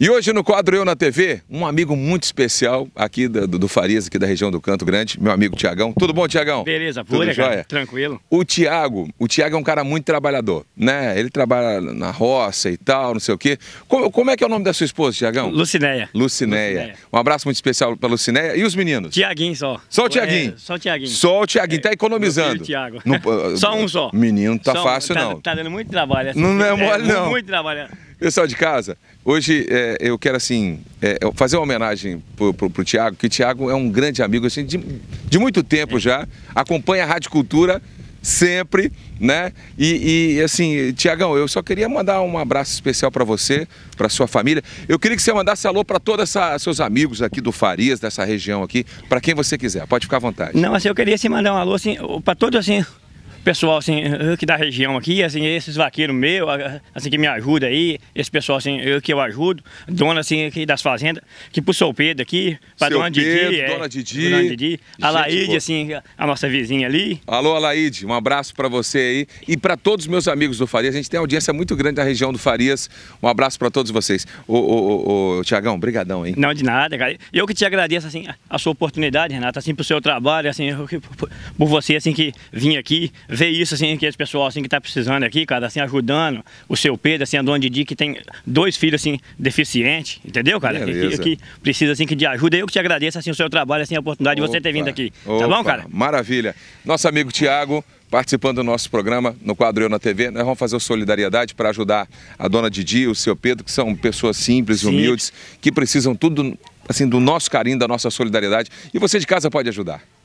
E hoje no quadro Eu na TV, um amigo muito especial aqui do, do Farias, aqui da região do Canto Grande, meu amigo Tiagão. Tudo bom, Tiagão? Beleza, pura, cara, tranquilo. O Tiago, o Tiago é um cara muito trabalhador, né? Ele trabalha na roça e tal, não sei o quê. Como, como é que é o nome da sua esposa, Tiagão? Lucinéia. Lucinéia. Um abraço muito especial pra Lucinéia. E os meninos? Tiaguinho só. Só o Tiaguinho? É, só o Tiaguinho. Só o Tiaguinho, tá é, economizando. Tiago. só um só. Menino, tá só um, fácil tá, não. Tá dando muito trabalho. Assim. Não, é, é mole é, não. muito trabalho. Pessoal de casa, hoje é, eu quero assim é, fazer uma homenagem para o Tiago, que o Tiago é um grande amigo assim, de, de muito tempo já, acompanha a Rádio Cultura sempre, né? E, e, assim, Tiagão, eu só queria mandar um abraço especial para você, para sua família. Eu queria que você mandasse alô para todos seus amigos aqui do Farias, dessa região aqui, para quem você quiser. Pode ficar à vontade. Não, assim, eu queria assim, mandar um alô assim, para todos assim, pessoal assim, que da região aqui, assim, esses vaqueiros meus, assim, que me ajuda aí, esse pessoal assim, eu que eu ajudo, dona assim aqui das fazendas, que pro seu Pedro aqui, pra seu dona Pedro, Didi, é, dona é, Didi, dona Didi, assim, a nossa vizinha ali. Alô, Alaide, um abraço para você aí e para todos os meus amigos do Farias. A gente tem audiência muito grande da região do Farias. Um abraço para todos vocês. Ô, ô, ô, ô Tiagão, brigadão, hein? Não, de nada, cara. Eu que te agradeço, assim, a sua oportunidade, Renata, assim, pro seu trabalho, assim, por você, assim, que vim aqui, ver isso, assim, que esse pessoal, assim, que tá precisando aqui, cara, assim, ajudando o seu Pedro, assim, a dona Didi, que tem dois filhos, assim, deficientes, entendeu, cara? Que, que, precisa, assim, que de ajuda. Eu que te agradeço, assim, o seu trabalho, assim, a oportunidade Opa. de você ter vindo aqui. Opa. Tá bom, cara? Maravilha. Nosso amigo Tiago participando do nosso programa no quadro Eu na TV. Nós vamos fazer o Solidariedade para ajudar a dona Didi, o seu Pedro, que são pessoas simples, Sim. humildes, que precisam tudo assim do nosso carinho, da nossa solidariedade. E você de casa pode ajudar.